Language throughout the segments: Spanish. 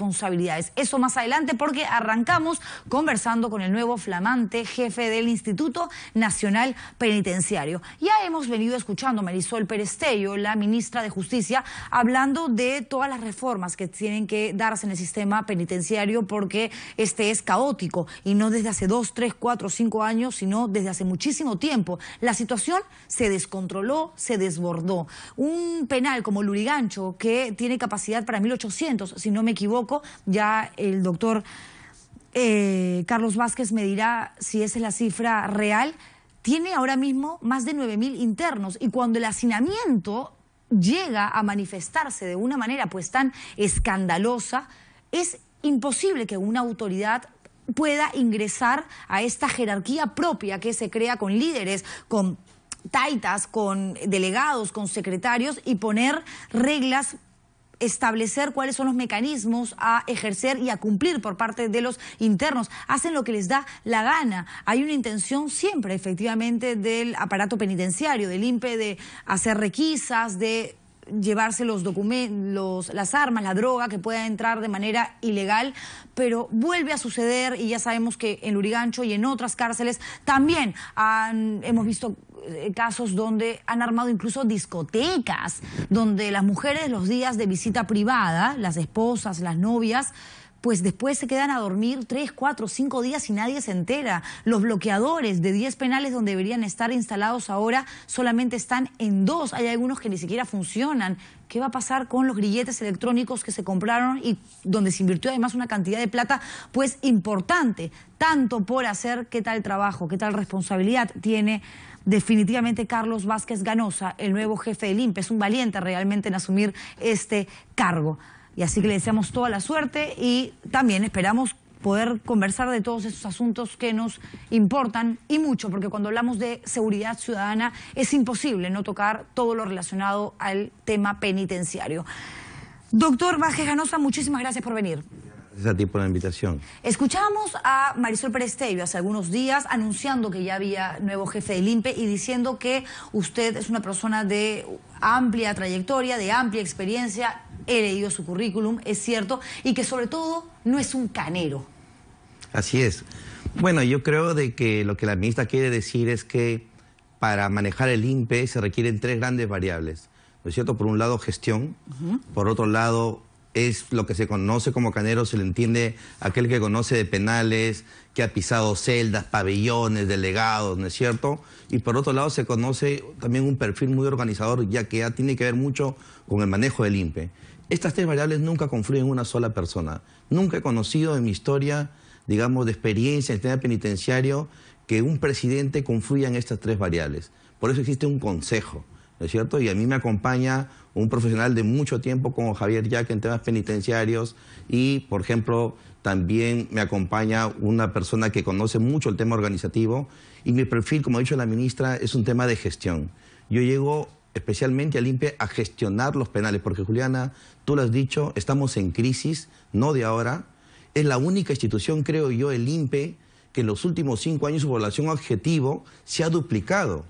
responsabilidades. Eso más adelante porque arrancamos conversando con el nuevo flamante jefe del Instituto Nacional Penitenciario. Ya hemos venido escuchando a Marisol Perestello, la ministra de Justicia, hablando de todas las reformas que tienen que darse en el sistema penitenciario porque este es caótico y no desde hace dos, tres, cuatro, cinco años, sino desde hace muchísimo tiempo. La situación se descontroló, se desbordó. Un penal como Lurigancho, que tiene capacidad para 1.800, si no me equivoco, ya el doctor eh, Carlos Vázquez me dirá si esa es la cifra real. Tiene ahora mismo más de 9.000 internos y cuando el hacinamiento llega a manifestarse de una manera pues tan escandalosa, es imposible que una autoridad pueda ingresar a esta jerarquía propia que se crea con líderes, con taitas, con delegados, con secretarios y poner reglas establecer cuáles son los mecanismos a ejercer y a cumplir por parte de los internos. Hacen lo que les da la gana. Hay una intención siempre, efectivamente, del aparato penitenciario, del IMPE, de hacer requisas, de llevarse los documentos, las armas, la droga que pueda entrar de manera ilegal, pero vuelve a suceder y ya sabemos que en Lurigancho y en otras cárceles también hemos visto eh, casos donde han armado incluso discotecas, donde las mujeres los días de visita privada, las esposas, las novias, pues después se quedan a dormir tres, cuatro, cinco días y nadie se entera. Los bloqueadores de 10 penales donde deberían estar instalados ahora solamente están en dos. Hay algunos que ni siquiera funcionan. ¿Qué va a pasar con los grilletes electrónicos que se compraron y donde se invirtió además una cantidad de plata pues importante? Tanto por hacer qué tal trabajo, qué tal responsabilidad tiene definitivamente Carlos Vázquez Ganosa, el nuevo jefe del INPE. Es un valiente realmente en asumir este cargo. Y así que le deseamos toda la suerte y también esperamos poder conversar de todos esos asuntos que nos importan y mucho, porque cuando hablamos de seguridad ciudadana es imposible no tocar todo lo relacionado al tema penitenciario. Doctor Vázquez Ganosa, muchísimas gracias por venir. Gracias a ti por la invitación. escuchamos a Marisol Pérez hace algunos días anunciando que ya había nuevo jefe del INPE y diciendo que usted es una persona de amplia trayectoria, de amplia experiencia he leído su currículum, es cierto, y que sobre todo no es un canero. Así es. Bueno, yo creo de que lo que la ministra quiere decir es que para manejar el INPE se requieren tres grandes variables. ¿No es cierto? Por un lado, gestión. Por otro lado, es lo que se conoce como canero, se le entiende aquel que conoce de penales, que ha pisado celdas, pabellones, delegados, ¿no es cierto? Y por otro lado se conoce también un perfil muy organizador, ya que ya tiene que ver mucho con el manejo del INPE. Estas tres variables nunca confluyen en una sola persona. Nunca he conocido en mi historia, digamos, de experiencia en el tema penitenciario, que un presidente confluya en estas tres variables. Por eso existe un consejo, ¿no es cierto? Y a mí me acompaña un profesional de mucho tiempo como Javier Jack en temas penitenciarios y, por ejemplo, también me acompaña una persona que conoce mucho el tema organizativo y mi perfil, como ha dicho la ministra, es un tema de gestión. Yo llego especialmente al INPE, a gestionar los penales, porque Juliana, tú lo has dicho, estamos en crisis, no de ahora. Es la única institución, creo yo, el INPE, que en los últimos cinco años su población objetivo se ha duplicado.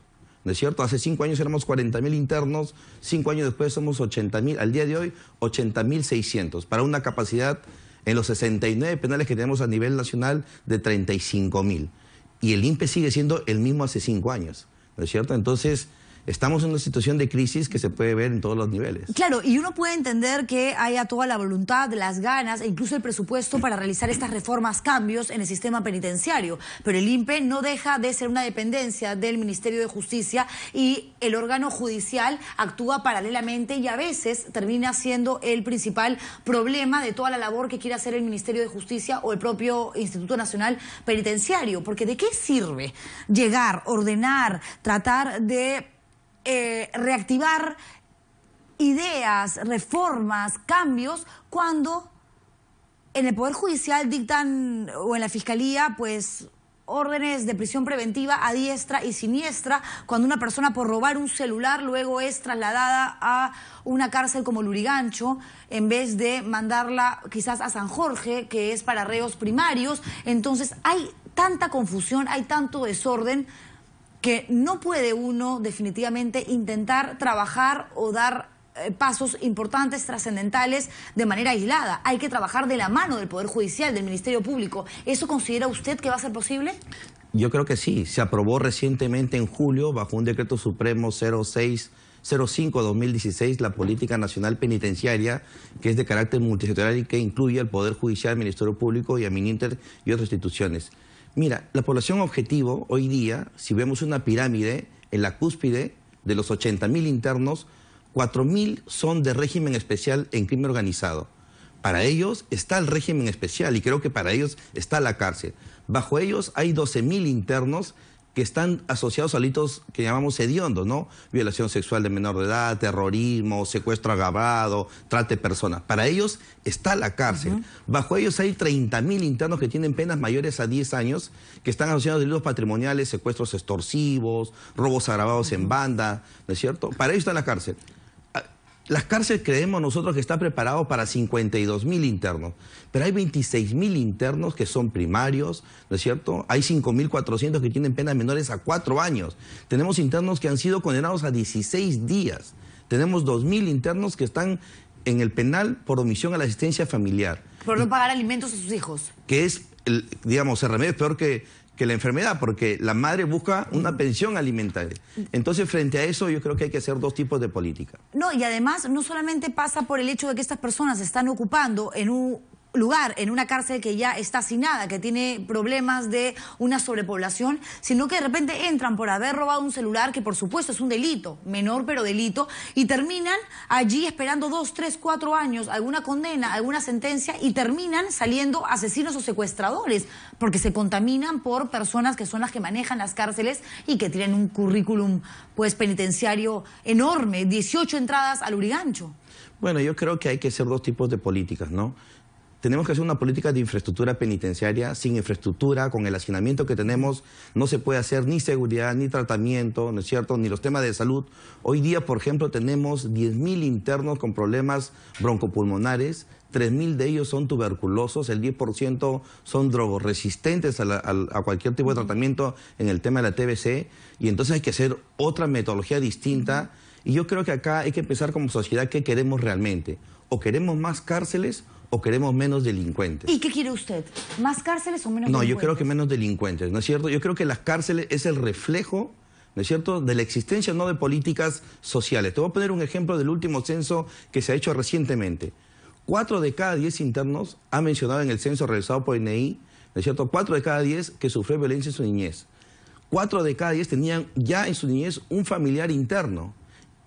¿No es cierto? Hace cinco años éramos 40.000 internos, cinco años después somos 80.000, al día de hoy 80.600, para una capacidad en los 69 penales que tenemos a nivel nacional de 35.000. Y el impe sigue siendo el mismo hace cinco años, ¿no es cierto? Entonces, estamos en una situación de crisis que se puede ver en todos los niveles. Claro, y uno puede entender que haya toda la voluntad, las ganas e incluso el presupuesto para realizar estas reformas, cambios en el sistema penitenciario, pero el INPE no deja de ser una dependencia del Ministerio de Justicia y el órgano judicial actúa paralelamente y a veces termina siendo el principal problema de toda la labor que quiere hacer el Ministerio de Justicia o el propio Instituto Nacional Penitenciario, porque ¿de qué sirve llegar, ordenar, tratar de eh, reactivar ideas, reformas, cambios, cuando en el Poder Judicial dictan o en la Fiscalía, pues órdenes de prisión preventiva a diestra y siniestra cuando una persona por robar un celular luego es trasladada a una cárcel como Lurigancho en vez de mandarla quizás a San Jorge, que es para reos primarios. Entonces hay tanta confusión, hay tanto desorden que no puede uno definitivamente intentar trabajar o dar eh, pasos importantes, trascendentales, de manera aislada. Hay que trabajar de la mano del Poder Judicial, del Ministerio Público. ¿Eso considera usted que va a ser posible? Yo creo que sí. Se aprobó recientemente en julio, bajo un decreto supremo 0605 05-2016, la política nacional penitenciaria, que es de carácter multisectorial y que incluye al Poder Judicial, al Ministerio Público y a Mininter y otras instituciones. Mira, la población objetivo hoy día, si vemos una pirámide, en la cúspide de los 80.000 internos, 4.000 son de régimen especial en crimen organizado. Para ellos está el régimen especial y creo que para ellos está la cárcel. Bajo ellos hay 12.000 internos que están asociados a delitos que llamamos hediondos, ¿no? Violación sexual de menor de edad, terrorismo, secuestro agravado, trate de personas. Para ellos está la cárcel. Bajo ellos hay 30.000 internos que tienen penas mayores a 10 años, que están asociados a delitos patrimoniales, secuestros extorsivos, robos agravados en banda, ¿no es cierto? Para ellos está la cárcel. Las cárceles creemos nosotros que está preparado para 52 mil internos, pero hay 26 mil internos que son primarios, ¿no es cierto? Hay 5.400 que tienen penas menores a 4 años. Tenemos internos que han sido condenados a 16 días. Tenemos 2.000 internos que están en el penal por omisión a la asistencia familiar. Por no pagar alimentos a sus hijos. Que es, digamos, el remedio peor que que la enfermedad, porque la madre busca una pensión alimentaria. Entonces, frente a eso, yo creo que hay que hacer dos tipos de política. No, y además no solamente pasa por el hecho de que estas personas se están ocupando en un lugar en una cárcel que ya está sin nada, que tiene problemas de una sobrepoblación, sino que de repente entran por haber robado un celular, que por supuesto es un delito, menor pero delito, y terminan allí esperando dos, tres, cuatro años, alguna condena, alguna sentencia, y terminan saliendo asesinos o secuestradores, porque se contaminan por personas que son las que manejan las cárceles y que tienen un currículum pues penitenciario enorme, 18 entradas al Urigancho. Bueno, yo creo que hay que hacer dos tipos de políticas, ¿no? Tenemos que hacer una política de infraestructura penitenciaria. Sin infraestructura, con el hacinamiento que tenemos, no se puede hacer ni seguridad, ni tratamiento, ¿no es cierto?, ni los temas de salud. Hoy día, por ejemplo, tenemos 10.000 internos con problemas broncopulmonares, 3.000 de ellos son tuberculosos, el 10% son drogoresistentes a, cualquier tipo de tratamiento en el tema de la TBC, y entonces hay que hacer otra metodología distinta, y yo creo que acá hay que empezar como sociedad qué queremos realmente, o queremos más cárceles o queremos menos delincuentes. ¿Y qué quiere usted? ¿Más cárceles o menos no, delincuentes? No, yo creo que menos delincuentes, ¿no es cierto? Yo creo que las cárceles es el reflejo, ¿no es cierto?, de la existencia no de políticas sociales. Te voy a poner un ejemplo del último censo que se ha hecho recientemente. Cuatro de cada diez internos ha mencionado en el censo realizado por INEI, ¿no es cierto?, cuatro de cada diez que sufrió violencia en su niñez. Cuatro de cada diez tenían ya en su niñez un familiar interno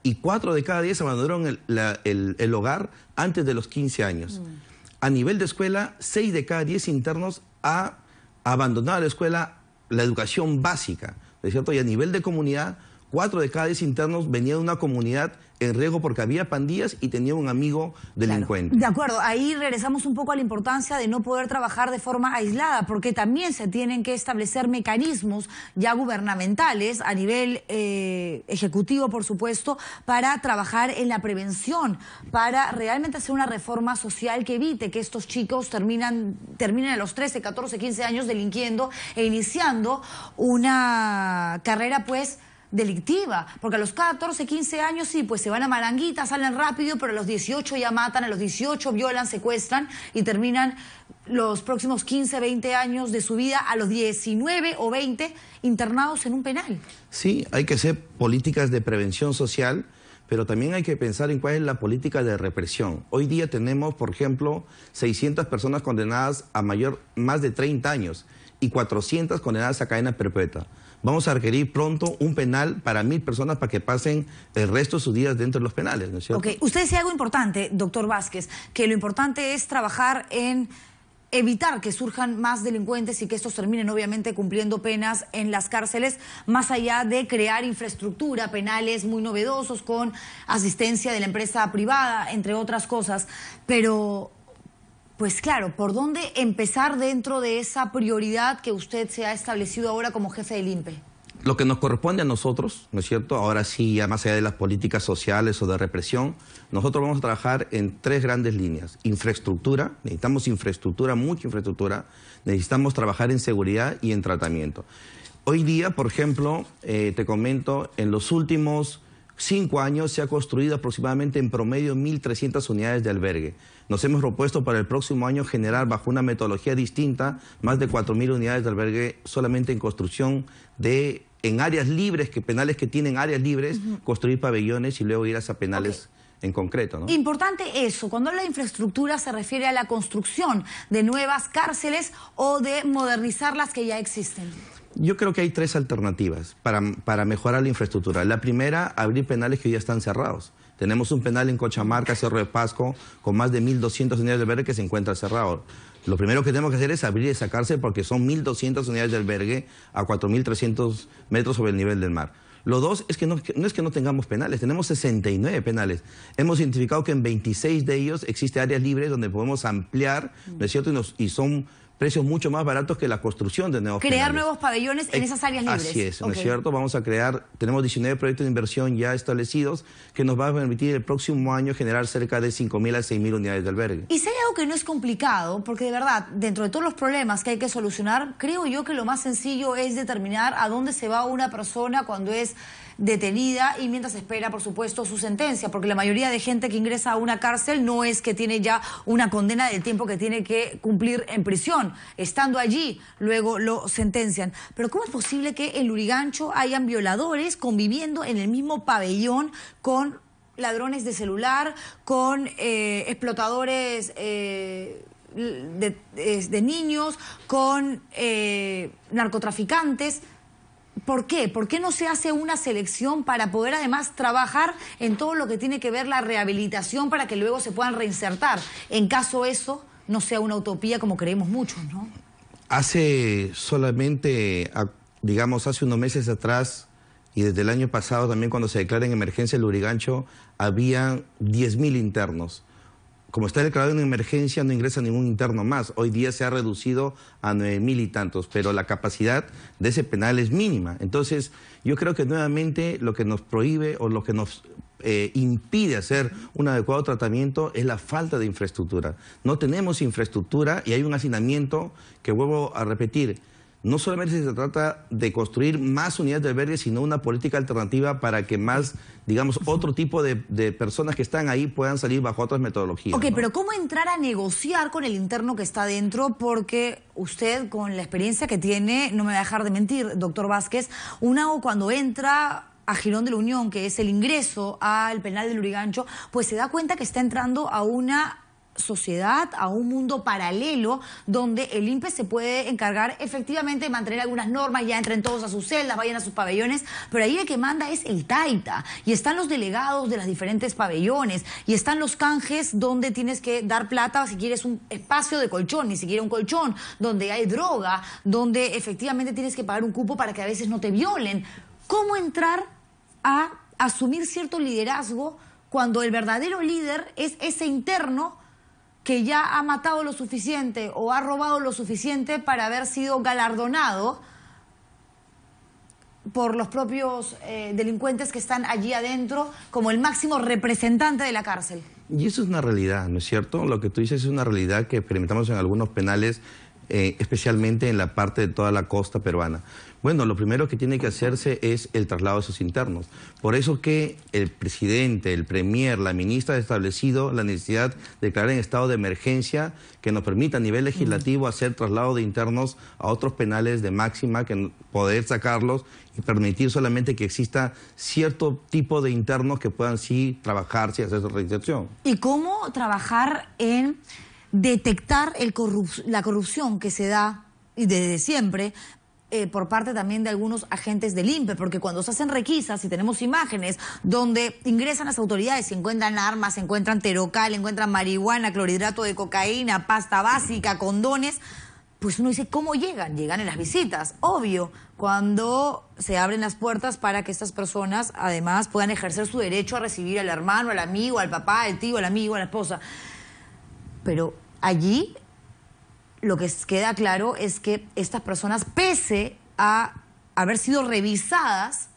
y cuatro de cada diez abandonaron el, hogar antes de los 15 años. Mm a nivel de escuela, 6 de cada 10 internos ha abandonado la escuela, la educación básica, cierto? Y a nivel de comunidad, 4 de cada 10 internos venían de una comunidad en riesgo porque había pandillas y tenía un amigo delincuente. De acuerdo, ahí regresamos un poco a la importancia de no poder trabajar de forma aislada, porque también se tienen que establecer mecanismos ya gubernamentales a nivel eh, ejecutivo, por supuesto, para trabajar en la prevención, para realmente hacer una reforma social que evite que estos chicos terminan, terminen a los 13, 14, 15 años delinquiendo e iniciando una carrera, pues, delictiva, porque a los 14, 15 años sí, pues se van a malanguitas, salen rápido, pero a los 18 ya matan, a los 18 violan, secuestran y terminan los próximos 15, 20 años de su vida a los 19 o 20 internados en un penal. Sí, hay que hacer políticas de prevención social, pero también hay que pensar en cuál es la política de represión. Hoy día tenemos, por ejemplo, 600 personas condenadas a mayor más de 30 años y 400 condenadas a cadena perpetua vamos a requerir pronto un penal para mil personas para que pasen el resto de sus días dentro de los penales, ¿no es Ok, usted decía algo importante, doctor Vázquez, que lo importante es trabajar en evitar que surjan más delincuentes y que estos terminen obviamente cumpliendo penas en las cárceles, más allá de crear infraestructura, penales muy novedosos con asistencia de la empresa privada, entre otras cosas. Pero pues claro, ¿por dónde empezar dentro de esa prioridad que usted se ha establecido ahora como jefe del INPE? Lo que nos corresponde a nosotros, ¿no es cierto? Ahora sí, ya más allá de las políticas sociales o de represión, nosotros vamos a trabajar en tres grandes líneas. Infraestructura, necesitamos infraestructura, mucha infraestructura, necesitamos trabajar en seguridad y en tratamiento. Hoy día, por ejemplo, eh, te comento, en los últimos cinco años se ha construido aproximadamente en promedio 1.300 unidades de albergue. Nos hemos propuesto para el próximo año generar, bajo una metodología distinta, más de 4.000 unidades de albergue solamente en construcción de, en áreas libres, que penales que tienen áreas libres, construir pabellones y luego ir a penales. en concreto. Importante eso, cuando la infraestructura se refiere a la construcción de nuevas cárceles o de modernizar las que ya existen. Yo creo que hay tres alternativas para, mejorar la infraestructura. La primera, abrir penales que ya están cerrados. Tenemos un penal en Cochamarca, Cerro de Pasco, con más de 1.200 unidades de albergue que se encuentra cerrado. Lo primero que tenemos que hacer es abrir y sacarse porque son 1.200 unidades de albergue a 4.300 metros sobre el nivel del mar. Lo dos es que no, es que no tengamos penales, tenemos 69 penales. Hemos identificado que en 26 de ellos existe áreas libres donde podemos ampliar, ¿no es cierto? y son precios mucho más baratos que la construcción de nuevos Crear nuevos pabellones en esas áreas libres. Así es, ¿no es cierto? Vamos a crear, tenemos 19 proyectos de inversión ya establecidos que nos va a permitir el próximo año generar cerca de 5.000 a 6.000 unidades de albergue. Y si algo que no es complicado, porque de verdad, dentro de todos los problemas que hay que solucionar, creo yo que lo más sencillo es determinar a dónde se va una persona cuando es detenida y mientras espera, por supuesto, su sentencia, porque la mayoría de gente que ingresa a una cárcel no es que tiene ya una condena del tiempo que tiene que cumplir en prisión. Estando allí, luego lo sentencian. Pero ¿cómo es posible que en Lurigancho hayan violadores conviviendo en el mismo pabellón con ladrones de celular, con eh, explotadores... Eh, de, niños, con eh, narcotraficantes. ¿Por qué? ¿Por qué no se hace una selección para poder además trabajar en todo lo que tiene que ver la rehabilitación para que luego se puedan reinsertar? En caso eso no sea una utopía como creemos muchos, ¿no? Hace solamente, digamos, hace unos meses atrás y desde el año pasado también cuando se declara en emergencia el Urigancho, había 10.000 internos como está declarado en emergencia, no ingresa ningún interno más. Hoy día se ha reducido a nueve mil y tantos, pero la capacidad de ese penal es mínima. Entonces, yo creo que nuevamente lo que nos prohíbe o lo que nos eh, impide hacer un adecuado tratamiento es la falta de infraestructura. No tenemos infraestructura y hay un hacinamiento que vuelvo a repetir no solamente se trata de construir más unidades de albergue, sino una política alternativa para que más, digamos, otro tipo de, personas que están ahí puedan salir bajo otras metodologías. Ok, pero ¿cómo entrar a negociar con el interno que está dentro? Porque usted, con la experiencia que tiene, no me va a dejar de mentir, doctor Vázquez, una o cuando entra a Girón de la Unión, que es el ingreso al penal del Urigancho, pues se da cuenta que está entrando a una sociedad, a un mundo paralelo donde el INPE se puede encargar efectivamente de mantener algunas normas, ya entren todos a sus celdas, vayan a sus pabellones, pero ahí el que manda es el Taita y están los delegados de las diferentes pabellones y están los canjes donde tienes que dar plata si quieres un espacio de colchón, ni siquiera un colchón, donde hay droga, donde efectivamente tienes que pagar un cupo para que a veces no te violen. ¿Cómo entrar a asumir cierto liderazgo cuando el verdadero líder es ese interno que ya ha matado lo suficiente o ha robado lo suficiente para haber sido galardonado por los propios eh, delincuentes que están allí adentro como el máximo representante de la cárcel. Y eso es una realidad, ¿no es cierto? Lo que tú dices es una realidad que experimentamos en algunos penales eh, especialmente en la parte de toda la costa peruana? Bueno, lo primero que tiene que hacerse es el traslado de sus internos. Por eso que el presidente, el premier, la ministra ha establecido la necesidad de declarar en estado de emergencia que nos permita a nivel legislativo hacer traslado de internos a otros penales de máxima, que poder sacarlos y permitir solamente que exista cierto tipo de internos que puedan sí trabajar, y hacer su reinserción. ¿Y cómo trabajar en detectar el la corrupción que se da desde siempre eh, por parte también de algunos agentes del INPE, porque cuando se hacen requisas y tenemos imágenes donde ingresan las autoridades se encuentran armas, encuentran terocal, encuentran marihuana, clorhidrato de cocaína, pasta básica, condones, pues uno dice, ¿cómo llegan? Llegan en las visitas, obvio, cuando se abren las puertas para que estas personas además puedan ejercer su derecho a recibir al hermano, al amigo, al papá, al tío, al amigo, a la esposa. Pero Allí lo que queda claro es que estas personas, pese a haber sido revisadas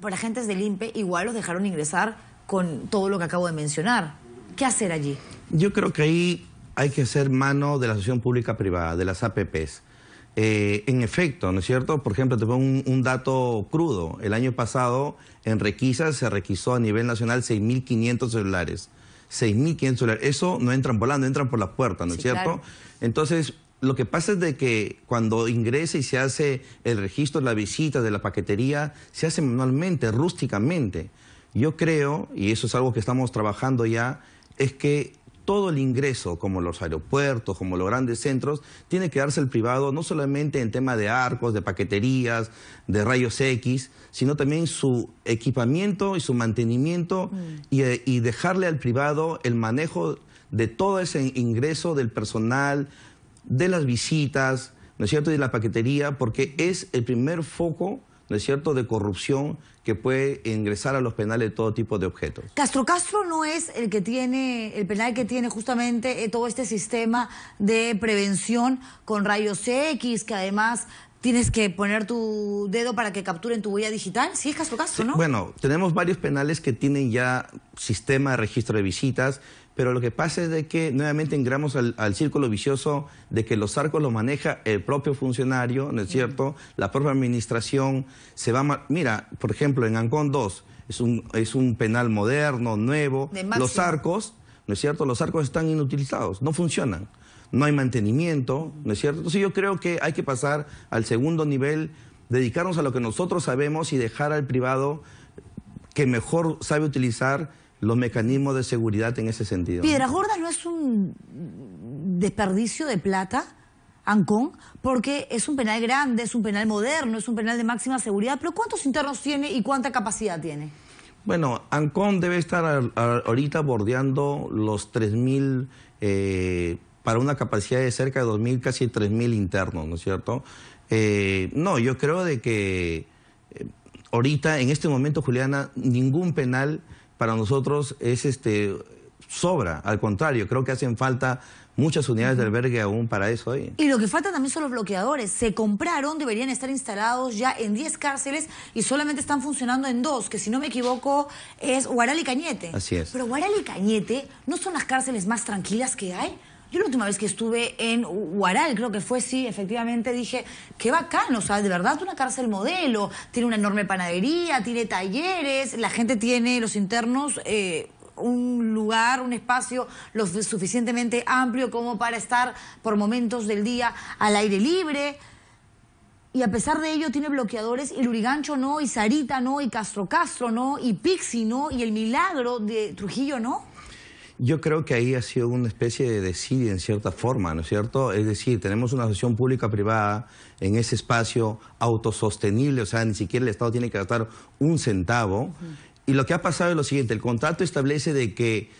por agentes del INPE, igual los dejaron ingresar con todo lo que acabo de mencionar. ¿Qué hacer allí? Yo creo que ahí hay que hacer mano de la asociación pública privada, de las APPs. Eh, en efecto, ¿no es cierto? Por ejemplo, te pongo un, un, dato crudo. El año pasado, en requisas, se requisó a nivel nacional 6.500 celulares. 6.500 dólares. Eso no entran volando, entran por la puerta, ¿no es cierto? Entonces, lo que pasa es de que cuando ingresa y se hace el registro de la visita, de la paquetería, se hace manualmente, rústicamente. Yo creo, y eso es algo que estamos trabajando ya, es que todo el ingreso, como los aeropuertos, como los grandes centros, tiene que darse el privado, no solamente en tema de arcos, de paqueterías, de rayos X, sino también su equipamiento y su mantenimiento mm. y, eh, y dejarle al privado el manejo de todo ese ingreso del personal, de las visitas, ¿no es cierto?, y de la paquetería, porque es el primer foco ¿no es cierto?, de corrupción que puede ingresar a los penales todo tipo de objetos. Castro Castro no es el que tiene, el penal que tiene justamente eh, todo este sistema de prevención con rayos X, que además tienes que poner tu dedo para que capturen tu huella digital. Sí, es Castro Castro, ¿no? bueno, tenemos varios penales que tienen ya sistema de registro de visitas, pero lo que pasa es de que nuevamente entramos al, círculo vicioso de que los arcos los maneja el propio funcionario, ¿no es cierto? La propia administración se va... Mira, por ejemplo, en Ancón 2 es un, es un penal moderno, nuevo. Los arcos, ¿no es cierto? Los arcos están inutilizados, no funcionan. No hay mantenimiento, ¿no es cierto? Entonces yo creo que hay que pasar al segundo nivel, dedicarnos a lo que nosotros sabemos y dejar al privado que mejor sabe utilizar los mecanismos de seguridad en ese sentido. Piedras Gordas no es un desperdicio de plata, Ancón, porque es un penal grande, es un penal moderno, es un penal de máxima seguridad, pero ¿cuántos internos tiene y cuánta capacidad tiene? Bueno, Ancón debe estar ahorita bordeando los 3.000, eh, para una capacidad de cerca de 2.000, casi 3.000 internos, ¿no es cierto? Eh, no, yo creo de que eh, ahorita, en este momento, Juliana, ningún penal para nosotros es este sobra, al contrario, creo que hacen falta muchas unidades de albergue aún para eso Y lo que falta también son los bloqueadores. Se compraron, deberían estar instalados ya en 10 cárceles y solamente están funcionando en dos, que si no me equivoco es Guaral y Cañete. Así es. Pero Guaral y Cañete no son las cárceles más tranquilas que hay. Yo la última vez que estuve en Huaral, creo que fue, sí, efectivamente, dije, qué bacano, o sea, de verdad una cárcel modelo, tiene una enorme panadería, tiene talleres, la gente tiene, los internos, eh, un lugar, un espacio lo suficientemente amplio como para estar por momentos del día al aire libre. Y a pesar de ello tiene bloqueadores y Lurigancho no, y Sarita no, y Castro Castro no, y Pixi no, y el milagro de Trujillo no. Yo creo que ahí ha sido una especie de desidia en cierta forma, ¿no es cierto? Es decir, tenemos una asociación pública-privada en ese espacio autosostenible, o sea, ni siquiera el Estado tiene que gastar un centavo. Y lo que ha pasado es lo siguiente, el contrato establece de que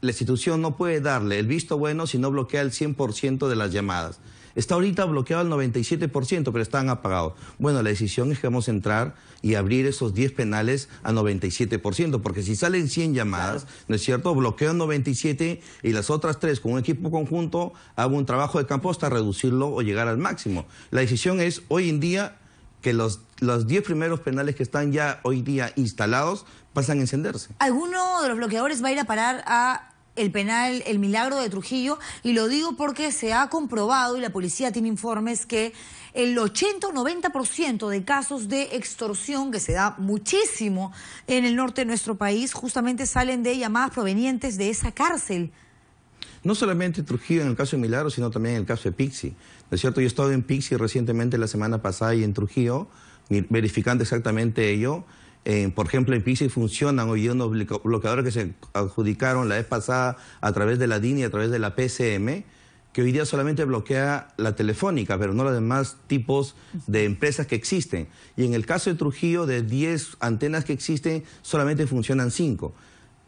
la institución no puede darle el visto bueno si no bloquea el 100% de las llamadas. Está ahorita bloqueado al 97%, pero están apagados. Bueno, la decisión es que vamos a entrar y abrir esos 10 penales a 97%, porque si salen 100 llamadas, ¿no es cierto? Bloqueo 97 y las otras tres con un equipo conjunto, hago un trabajo de campo hasta reducirlo o llegar al máximo. La decisión es hoy en día que los, los 10 primeros penales que están ya hoy día instalados pasan a encenderse. ¿Alguno de los bloqueadores va a ir a parar a el penal El Milagro de Trujillo y lo digo porque se ha comprobado y la policía tiene informes que el 80 o 90% de casos de extorsión que se da muchísimo en el norte de nuestro país justamente salen de llamadas provenientes de esa cárcel. No solamente Trujillo en el caso de Milagro, sino también en el caso de Pixi. De es cierto? Yo he estado en Pixi recientemente la semana pasada y en Trujillo, verificando exactamente ello. Eh, por ejemplo, en y funcionan hoy día unos bloqueadores que se adjudicaron la vez pasada a través de la Dini y a través de la PCM, que hoy día solamente bloquea la telefónica, pero no los demás tipos de empresas que existen. Y en el caso de Trujillo, de 10 antenas que existen, solamente funcionan 5.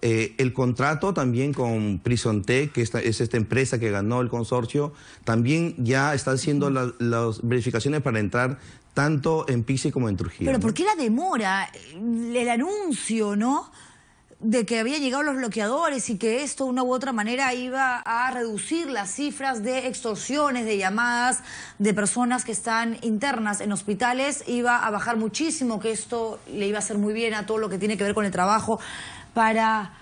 Eh, el contrato también con Prisontec, que es esta empresa que ganó el consorcio, también ya está haciendo las verificaciones para entrar tanto en Pisi como en Trujillo. Pero ¿por qué la demora? Eh, el anuncio, ¿no? de que habían llegado los bloqueadores y que esto de una u otra manera iba a reducir las cifras de extorsiones, de llamadas de personas que están internas en hospitales, iba a bajar muchísimo, que esto le iba a hacer muy bien a todo lo que tiene que ver con el trabajo para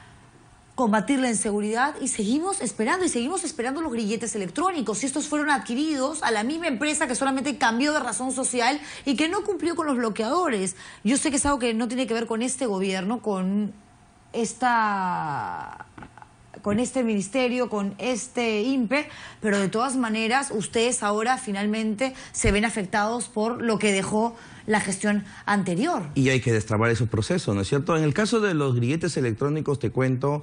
combatir la inseguridad y seguimos esperando y seguimos esperando los grilletes electrónicos. Y estos fueron adquiridos a la misma empresa que solamente cambió de razón social y que no cumplió con los bloqueadores. Yo sé que es algo que no tiene que ver con este gobierno, con esta con este ministerio, con este INPE, pero de todas maneras ustedes ahora finalmente se ven afectados por lo que dejó la gestión anterior. Y hay que destrabar esos procesos, ¿no es cierto? En el caso de los grilletes electrónicos, te cuento,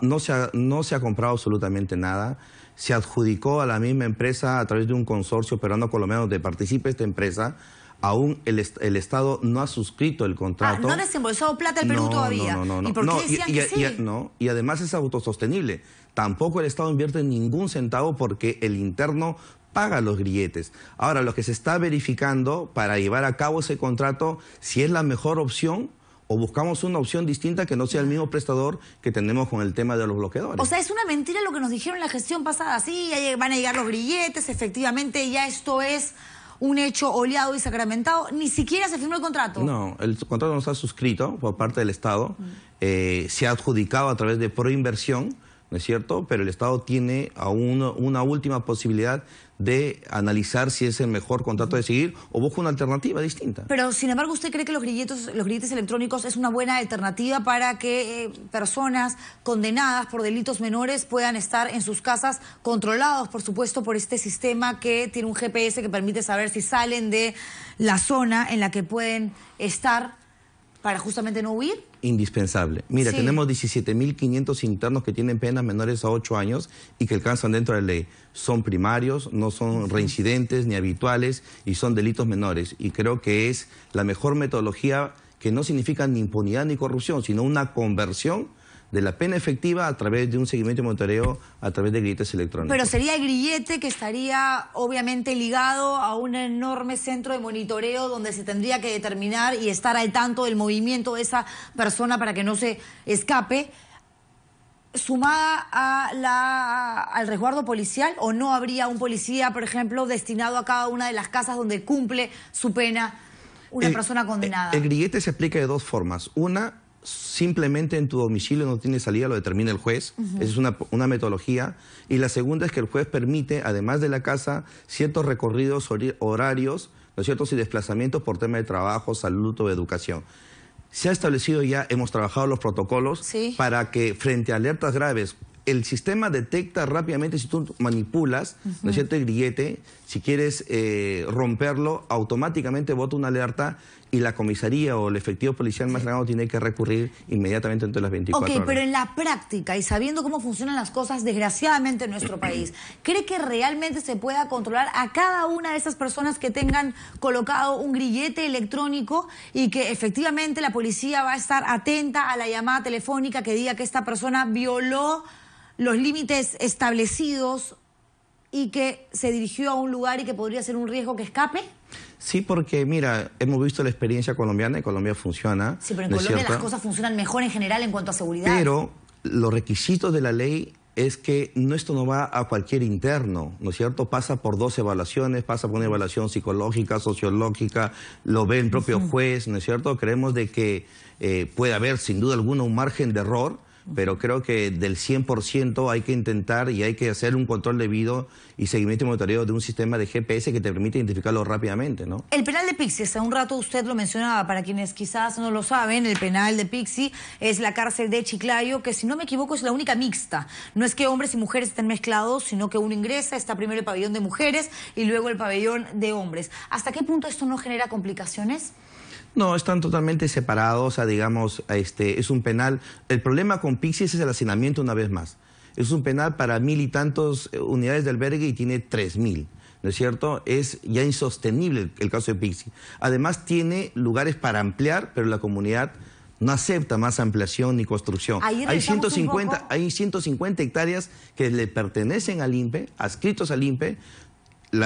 no se, ha, no se ha comprado absolutamente nada. Se adjudicó a la misma empresa a través de un consorcio peruano-colombiano donde participa esta empresa aún el, el, Estado no ha suscrito el contrato. Ah, no ha desembolsado plata el Perú todavía. No, no, no. ¿Y por qué que sí? no, y además es autosostenible. Tampoco el Estado invierte ningún centavo porque el interno paga los grilletes. Ahora, lo que se está verificando para llevar a cabo ese contrato, si es la mejor opción, o buscamos una opción distinta que no sea el mismo prestador que tenemos con el tema de los bloqueadores. O sea, es una mentira lo que nos dijeron en la gestión pasada. Sí, van a llegar los billetes, efectivamente, ya esto es un hecho oleado y sacramentado. Ni siquiera se firmó el contrato. No, el contrato no está suscrito por parte del Estado. Mm. Eh, se ha adjudicado a través de proinversión ¿no es cierto? Pero el Estado tiene aún una última posibilidad de analizar si es el mejor contrato de seguir o busca una alternativa distinta. Pero, sin embargo, ¿usted cree que los grilletes, los grilletes electrónicos es una buena alternativa para que eh, personas condenadas por delitos menores puedan estar en sus casas controlados, por supuesto, por este sistema que tiene un GPS que permite saber si salen de la zona en la que pueden estar para justamente no huir? Indispensable. Mira, tenemos 17.500 internos que tienen penas menores a 8 años y que alcanzan dentro de la ley. Son primarios, no son reincidentes ni habituales y son delitos menores. Y creo que es la mejor metodología que no significa ni impunidad ni corrupción, sino una conversión de la pena efectiva a través de un seguimiento y monitoreo a través de grilletes electrónicos. Pero sería el grillete que estaría obviamente ligado a un enorme centro de monitoreo donde se tendría que determinar y estar al tanto del movimiento de esa persona para que no se escape sumada a la, al resguardo policial o no habría un policía, por ejemplo, destinado a cada una de las casas donde cumple su pena una persona condenada? El, grillete se explica de dos formas. Una, simplemente en tu domicilio no tiene salida, lo determina el juez. Esa es una, metodología. Y la segunda es que el juez permite, además de la casa, ciertos recorridos horarios, ¿no es y desplazamientos por tema de trabajo, salud o educación. Se ha establecido ya, hemos trabajado los protocolos para que frente a alertas graves, el sistema detecta rápidamente si tú manipulas, ¿no es cierto?, el grillete, si quieres eh, romperlo, automáticamente vota una alerta y la comisaría o el efectivo policial más cercano tiene que recurrir inmediatamente entre las 24 horas. Ok, pero en la práctica y sabiendo cómo funcionan las cosas, desgraciadamente en nuestro país, ¿cree que realmente se pueda controlar a cada una de esas personas que tengan colocado un grillete electrónico y que efectivamente la policía va a estar atenta a la llamada telefónica que diga que esta persona violó los límites establecidos y que se dirigió a un lugar y que podría ser un riesgo que escape? Sí, porque mira, hemos visto la experiencia colombiana y Colombia funciona. Sí, pero en Colombia las cosas funcionan mejor en general en cuanto a seguridad. Pero los requisitos de la ley es que esto no va a cualquier interno, ¿no es cierto? Pasa por dos evaluaciones, pasa por una evaluación psicológica, sociológica, lo ve el propio juez, ¿no es cierto? Creemos de que eh, puede haber sin duda alguna un margen de error, pero creo que del 100% hay que intentar y hay que hacer un control debido y seguimiento y monitoreo de un sistema de GPS que te permite identificarlo rápidamente, ¿no? El penal de Pixi, hace un rato usted lo mencionaba, para quienes quizás no lo saben, el penal de Pixi es la cárcel de Chiclayo, que si no me equivoco es la única mixta. No es que hombres y mujeres estén mezclados, sino que uno ingresa, está primero el pabellón de mujeres y luego el pabellón de hombres. ¿Hasta qué punto esto no genera complicaciones? No, están totalmente separados, digamos, este, es un penal. El problema con Pixi es el hacinamiento una vez más. Es un penal para mil y tantos eh, unidades de albergue y tiene tres mil. ¿no es cierto? Es ya insostenible el, caso de Pixi. Además tiene lugares para ampliar, pero la comunidad no acepta más ampliación ni construcción. Hay 150, hay 150 hectáreas que le pertenecen al INPE, adscritos al INPE,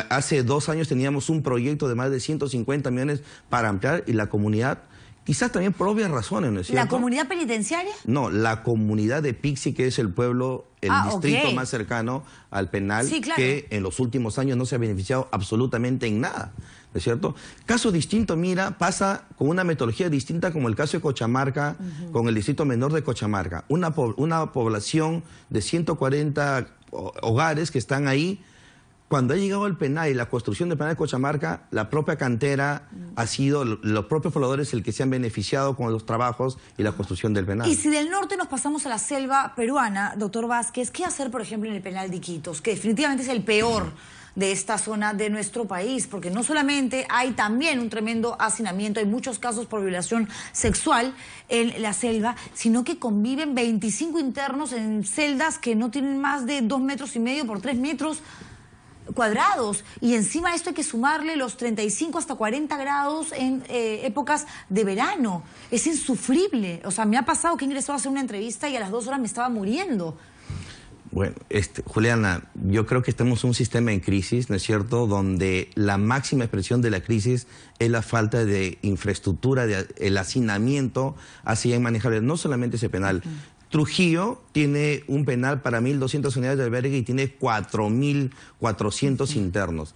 hace dos años teníamos un proyecto de más de 150 millones para ampliar y la comunidad quizás también por obvias razones, ¿no es cierto? ¿La comunidad penitenciaria? No, la comunidad de Pixi, que es el pueblo, el ah, distrito más cercano al penal, que en los últimos años no se ha beneficiado absolutamente en nada, ¿no es cierto? Caso distinto, mira, pasa con una metodología distinta como el caso de Cochamarca, con el distrito menor de Cochamarca. Una, una población de 140 hogares que están ahí cuando ha llegado el penal y la construcción del penal de Cochamarca, la propia cantera ha sido, los propios pobladores el que se han beneficiado con los trabajos y la construcción del penal. Y si del norte nos pasamos a la selva peruana, doctor Vázquez, ¿qué hacer, por ejemplo, en el penal de Iquitos? Que definitivamente es el peor de esta zona de nuestro país, porque no solamente hay también un tremendo hacinamiento, hay muchos casos por violación sexual en la selva, sino que conviven 25 internos en celdas que no tienen más de dos metros y medio por tres metros cuadrados y encima a esto hay que sumarle los 35 hasta 40 grados en eh, épocas de verano. Es insufrible. O sea, me ha pasado que ingresó a hacer una entrevista y a las dos horas me estaba muriendo. Bueno, este, Juliana, yo creo que estamos en un sistema en crisis, ¿no es cierto?, donde la máxima expresión de la crisis es la falta de infraestructura, de, el hacinamiento así hacia manejable, no solamente ese penal. Trujillo tiene un penal para 1.200 unidades de albergue y tiene 4.400 internos.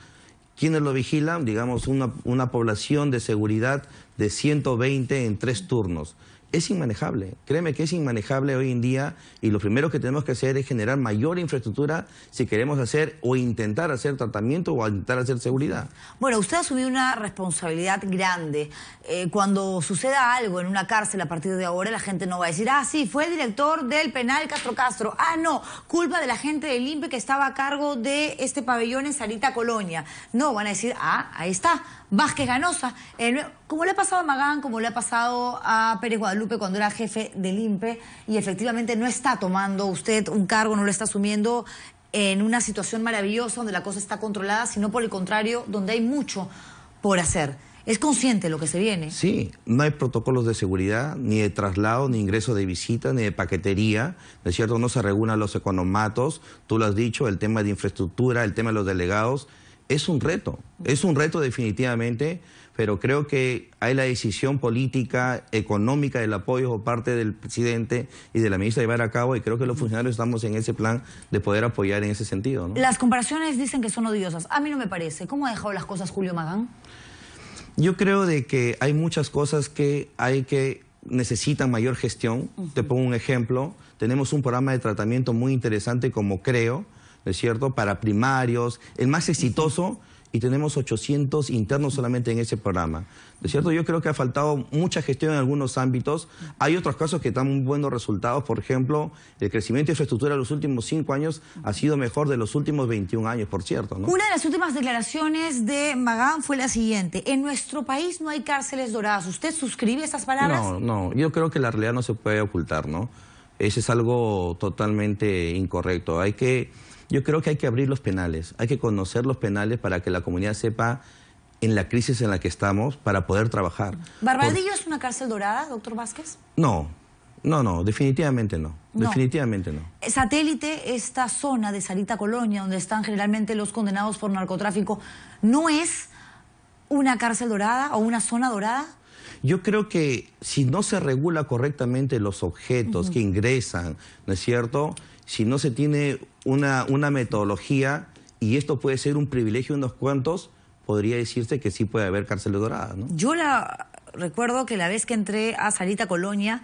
¿Quiénes lo vigilan? Digamos, una, una población de seguridad de 120 en tres turnos es inmanejable. Créeme que es inmanejable hoy en día y lo primero que tenemos que hacer es generar mayor infraestructura si queremos hacer o intentar hacer tratamiento o intentar hacer seguridad. Bueno, usted ha una responsabilidad grande. Eh, cuando suceda algo en una cárcel a partir de ahora, la gente no va a decir, ah, sí, fue el director del penal Castro Castro. Ah, no, culpa de la gente del INPE que estaba a cargo de este pabellón en Sarita Colonia. No, van a decir, ah, ahí está Vázquez Ganosa, como le ha pasado a Magán, como le ha pasado a Pérez Guadalupe cuando era jefe del INPE, y efectivamente no está tomando usted un cargo, no lo está asumiendo en una situación maravillosa donde la cosa está controlada, sino por el contrario, donde hay mucho por hacer. ¿Es consciente lo que se viene? Sí, no hay protocolos de seguridad, ni de traslado, ni ingreso de visita, ni de paquetería, ¿no es cierto? No se reúnen los economatos, tú lo has dicho, el tema de infraestructura, el tema de los delegados, es un reto, es un reto definitivamente, pero creo que hay la decisión política, económica, del apoyo por parte del presidente y de la ministra de llevar a cabo y creo que los funcionarios estamos en ese plan de poder apoyar en ese sentido. Las comparaciones dicen que son odiosas. A mí no me parece. ¿Cómo ha dejado las cosas Julio Magán? Yo creo de que hay muchas cosas que hay que necesitan mayor gestión. Te pongo un ejemplo. Tenemos un programa de tratamiento muy interesante como Creo, ¿De cierto?, para primarios, el más exitoso, y tenemos 800 internos solamente en ese programa. ¿De cierto? Yo creo que ha faltado mucha gestión en algunos ámbitos. Hay otros casos que dan buenos resultados. Por ejemplo, el crecimiento de infraestructura en los últimos cinco años ha sido mejor de los últimos 21 años, por cierto. Una de las últimas declaraciones de Magán fue la siguiente. En nuestro país no hay cárceles doradas. ¿Usted suscribe esas palabras? No, no. Yo creo que la realidad no se puede ocultar, ¿no? Ese es algo totalmente incorrecto. Hay que yo creo que hay que abrir los penales, hay que conocer los penales para que la comunidad sepa en la crisis en la que estamos para poder trabajar. ¿Barbadillo es una cárcel dorada, doctor Vázquez? No, no, no, definitivamente no. no. Definitivamente no. Satélite, esta zona de Sarita Colonia, donde están generalmente los condenados por narcotráfico, ¿no es una cárcel dorada o una zona dorada? Yo creo que si no se regula correctamente los objetos que ingresan, ¿no es cierto? Si no se tiene una, metodología, y esto puede ser un privilegio de unos cuantos, podría decirse que sí puede haber cárceles doradas, ¿no? Yo la recuerdo que la vez que entré a Salita Colonia,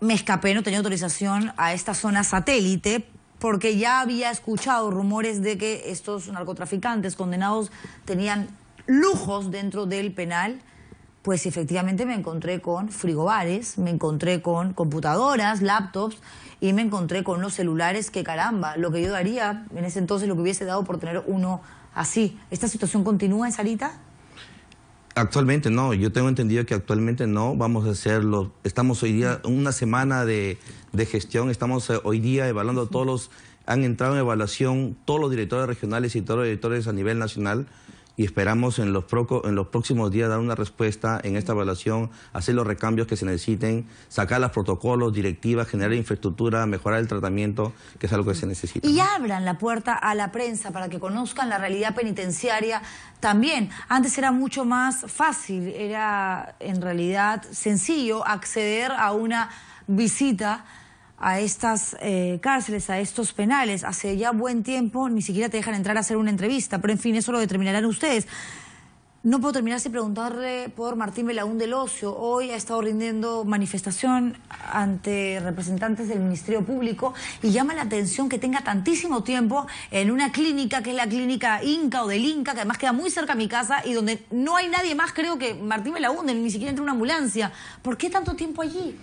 me escapé, no tenía autorización a esta zona satélite porque ya había escuchado rumores de que estos narcotraficantes condenados tenían lujos dentro del penal pues efectivamente me encontré con frigobares, me encontré con computadoras, laptops y me encontré con los celulares que caramba, lo que yo daría en ese entonces, lo que hubiese dado por tener uno así. ¿Esta situación continúa, en Sarita? Actualmente no, yo tengo entendido que actualmente no, vamos a hacerlo, estamos hoy día, una semana de, de gestión, estamos eh, hoy día evaluando todos los, han entrado en evaluación todos los directores regionales y todos los directores a nivel nacional, y esperamos en los, en los próximos días dar una respuesta en esta evaluación, hacer los recambios que se necesiten, sacar los protocolos, directivas, generar infraestructura, mejorar el tratamiento, que es algo que se necesita. Y abran la puerta a la prensa para que conozcan la realidad penitenciaria también. Antes era mucho más fácil, era en realidad sencillo acceder a una visita a estas eh, cárceles, a estos penales. Hace ya buen tiempo ni siquiera te dejan entrar a hacer una entrevista, pero en fin, eso lo determinarán ustedes. No puedo terminar sin preguntarle por Martín Belaún del Ocio. Hoy ha estado rindiendo manifestación ante representantes del Ministerio Público y llama la atención que tenga tantísimo tiempo en una clínica que es la clínica Inca o del Inca, que además queda muy cerca a mi casa y donde no hay nadie más, creo que Martín Belaún, ni siquiera entra una ambulancia. ¿Por qué tanto tiempo allí?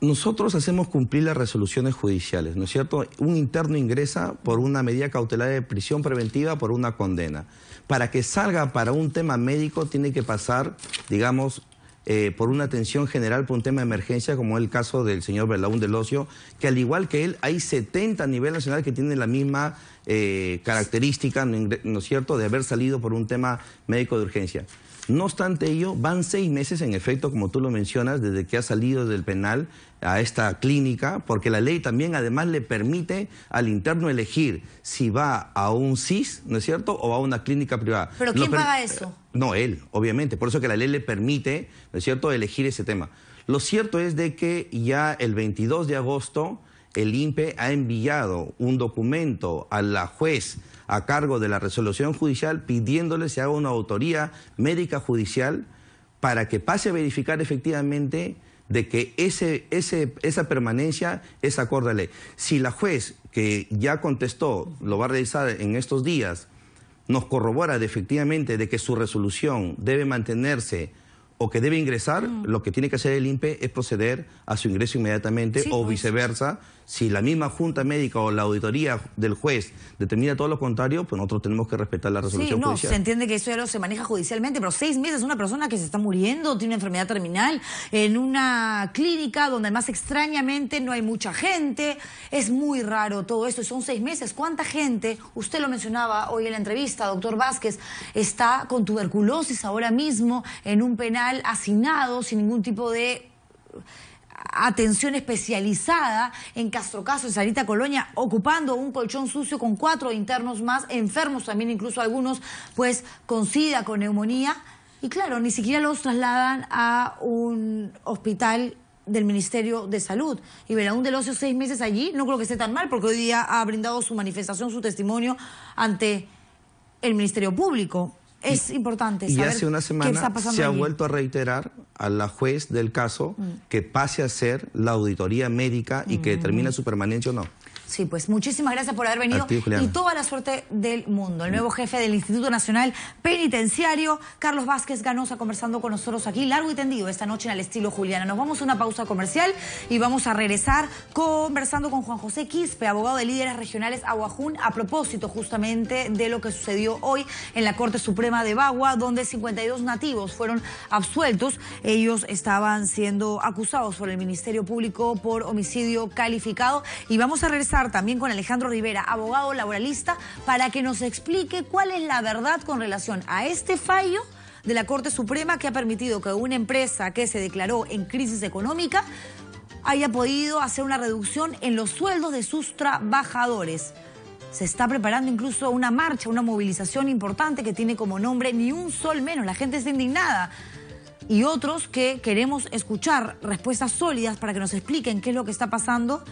nosotros hacemos cumplir las resoluciones judiciales, ¿no es cierto? Un interno ingresa por una medida cautelar de prisión preventiva por una condena. Para que salga para un tema médico tiene que pasar, digamos, eh, por una atención general, por un tema de emergencia, como es el caso del señor Berlaún del Ocio, que al igual que él, hay 70 a nivel nacional que tienen la misma eh, característica, ¿no es cierto?, de haber salido por un tema médico de urgencia. No obstante ello, van seis meses en efecto, como tú lo mencionas, desde que ha salido del penal a esta clínica, porque la ley también además le permite al interno elegir si va a un CIS, ¿no es cierto?, o a una clínica privada. ¿Pero quién paga eso? No, él, obviamente. Por eso que la ley le permite, ¿no es cierto?, elegir ese tema. Lo cierto es de que ya el 22 de agosto el INPE ha enviado un documento a la juez a cargo de la resolución judicial pidiéndole se haga una autoría médica judicial para que pase a verificar efectivamente de que ese, esa permanencia es acorde ley. Si la juez, que ya contestó, lo va a realizar en estos días, nos corrobora efectivamente de que su resolución debe mantenerse o que debe ingresar, mm. lo que tiene que hacer el INPE es proceder a su ingreso inmediatamente o pues. viceversa. Si la misma Junta Médica o la auditoría del juez determina todo lo contrario, pues nosotros tenemos que respetar la resolución sí, no, Se entiende que eso ya lo se maneja judicialmente, pero seis meses una persona que se está muriendo, tiene una enfermedad terminal, en una clínica donde más extrañamente no hay mucha gente. Es muy raro todo esto. Son seis meses. ¿Cuánta gente, usted lo mencionaba hoy en la entrevista, doctor Vázquez, está con tuberculosis ahora mismo en un penal hacinado, sin ningún tipo de atención especializada en Castro Caso, en Sarita Colonia, ocupando un colchón sucio con cuatro internos más, enfermos también, incluso algunos, pues con SIDA, con neumonía. Y claro, ni siquiera los trasladan a un hospital del Ministerio de Salud. Y Belaún de los seis meses allí, no creo que esté tan mal, porque hoy día ha brindado su manifestación, su testimonio ante el Ministerio Público es importante. Saber y hace una semana se ha vuelto a reiterar a la juez del caso mm. que pase a ser la auditoría médica y que mm. determine su permanencia o no. Sí, pues muchísimas gracias por haber venido y toda la suerte del mundo. El nuevo jefe del Instituto Nacional Penitenciario, Carlos Vázquez Ganosa, conversando con nosotros aquí largo y tendido esta noche en el estilo Juliana. Nos vamos a una pausa comercial y vamos a regresar conversando con Juan José Quispe, abogado de líderes regionales Aguajún, a propósito justamente de lo que sucedió hoy en la Corte Suprema de Bagua, donde 52 nativos fueron absueltos. Ellos estaban siendo acusados por el Ministerio Público por homicidio calificado y vamos a regresar también con Alejandro Rivera, abogado laboralista, para que nos explique cuál es la verdad con relación a este fallo de la Corte Suprema que ha permitido que una empresa que se declaró en crisis económica haya podido hacer una reducción en los sueldos de sus trabajadores. Se está preparando incluso una marcha, una movilización importante que tiene como nombre ni un sol menos. La gente está indignada. Y otros que queremos escuchar respuestas sólidas para que nos expliquen qué es lo que está pasando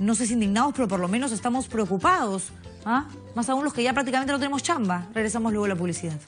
no sé si indignados, pero por lo menos estamos preocupados. ¿ah? Más aún los que ya prácticamente no tenemos chamba. Regresamos luego a la publicidad.